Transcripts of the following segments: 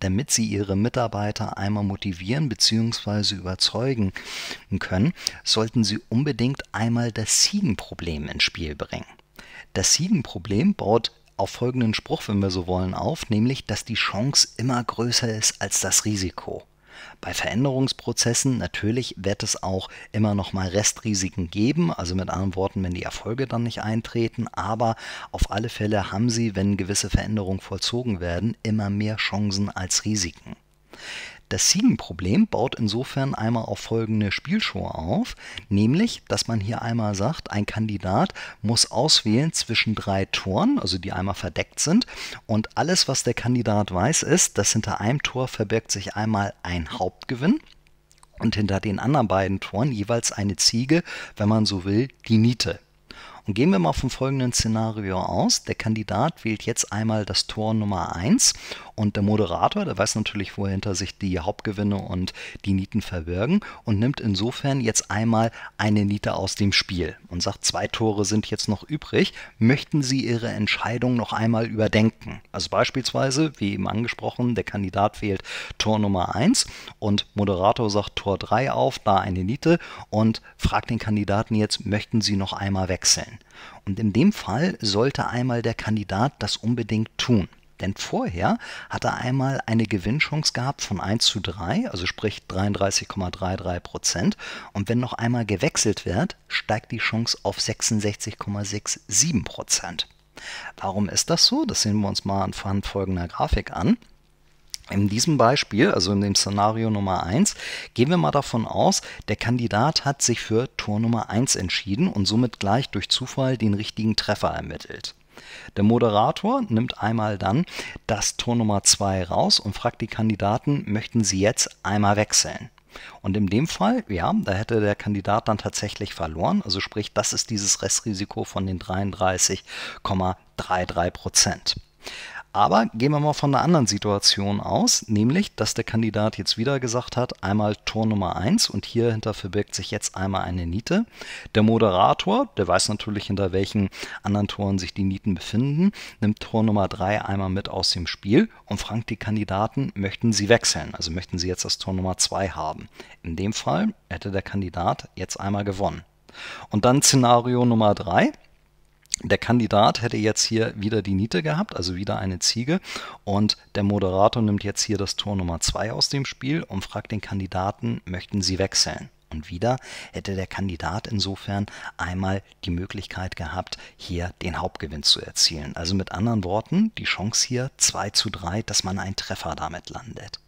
damit sie ihre Mitarbeiter einmal motivieren bzw. überzeugen können, sollten sie unbedingt einmal das seeden ins Spiel bringen. Das seeden baut auf folgenden Spruch, wenn wir so wollen, auf, nämlich, dass die Chance immer größer ist als das Risiko. Bei Veränderungsprozessen natürlich wird es auch immer noch mal Restrisiken geben, also mit anderen Worten, wenn die Erfolge dann nicht eintreten, aber auf alle Fälle haben sie, wenn gewisse Veränderungen vollzogen werden, immer mehr Chancen als Risiken. Das Siegenproblem baut insofern einmal auf folgende Spielshow auf, nämlich, dass man hier einmal sagt, ein Kandidat muss auswählen zwischen drei Toren, also die einmal verdeckt sind, und alles, was der Kandidat weiß, ist, dass hinter einem Tor verbirgt sich einmal ein Hauptgewinn und hinter den anderen beiden Toren jeweils eine Ziege, wenn man so will, die Niete. Und gehen wir mal vom folgenden Szenario aus. Der Kandidat wählt jetzt einmal das Tor Nummer 1 und der Moderator, der weiß natürlich, wo hinter sich die Hauptgewinne und die Nieten verbirgen und nimmt insofern jetzt einmal eine Niete aus dem Spiel und sagt, zwei Tore sind jetzt noch übrig. Möchten Sie Ihre Entscheidung noch einmal überdenken? Also beispielsweise, wie eben angesprochen, der Kandidat wählt Tor Nummer 1 und Moderator sagt Tor 3 auf, da eine Niete und fragt den Kandidaten jetzt, möchten Sie noch einmal wechseln? Und in dem Fall sollte einmal der Kandidat das unbedingt tun. Denn vorher hat er einmal eine Gewinnchance gehabt von 1 zu 3, also sprich 33,33 Prozent. Und wenn noch einmal gewechselt wird, steigt die Chance auf 66,67 Prozent. Warum ist das so? Das sehen wir uns mal anhand folgender Grafik an. In diesem Beispiel, also in dem Szenario Nummer 1, gehen wir mal davon aus, der Kandidat hat sich für Tor Nummer 1 entschieden und somit gleich durch Zufall den richtigen Treffer ermittelt. Der Moderator nimmt einmal dann das Tor Nummer 2 raus und fragt die Kandidaten, möchten sie jetzt einmal wechseln? Und in dem Fall, ja, da hätte der Kandidat dann tatsächlich verloren. Also sprich, das ist dieses Restrisiko von den 33,33 Prozent. ,33%. Aber gehen wir mal von einer anderen Situation aus, nämlich, dass der Kandidat jetzt wieder gesagt hat, einmal Tor Nummer 1 und hier hinter verbirgt sich jetzt einmal eine Niete. Der Moderator, der weiß natürlich, hinter welchen anderen Toren sich die Nieten befinden, nimmt Tor Nummer 3 einmal mit aus dem Spiel und fragt die Kandidaten, möchten sie wechseln, also möchten sie jetzt das Tor Nummer 2 haben. In dem Fall hätte der Kandidat jetzt einmal gewonnen. Und dann Szenario Nummer 3. Der Kandidat hätte jetzt hier wieder die Niete gehabt, also wieder eine Ziege. Und der Moderator nimmt jetzt hier das Tor Nummer 2 aus dem Spiel und fragt den Kandidaten, möchten Sie wechseln? Und wieder hätte der Kandidat insofern einmal die Möglichkeit gehabt, hier den Hauptgewinn zu erzielen. Also mit anderen Worten, die Chance hier 2 zu 3, dass man einen Treffer damit landet.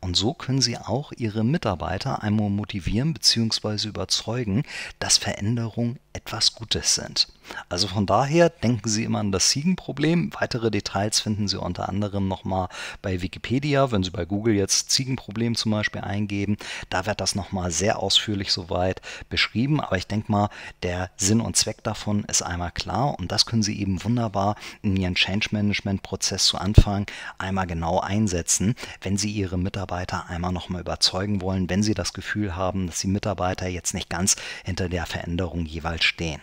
Und so können Sie auch Ihre Mitarbeiter einmal motivieren bzw. überzeugen, dass Veränderung etwas Gutes sind. Also von daher denken Sie immer an das Ziegenproblem. Weitere Details finden Sie unter anderem nochmal bei Wikipedia, wenn Sie bei Google jetzt Ziegenproblem zum Beispiel eingeben. Da wird das nochmal sehr ausführlich soweit beschrieben. Aber ich denke mal, der Sinn und Zweck davon ist einmal klar und das können Sie eben wunderbar in Ihren Change Management Prozess zu Anfang einmal genau einsetzen, wenn Sie Ihre Mitarbeiter einmal nochmal überzeugen wollen, wenn Sie das Gefühl haben, dass die Mitarbeiter jetzt nicht ganz hinter der Veränderung jeweils verstehen.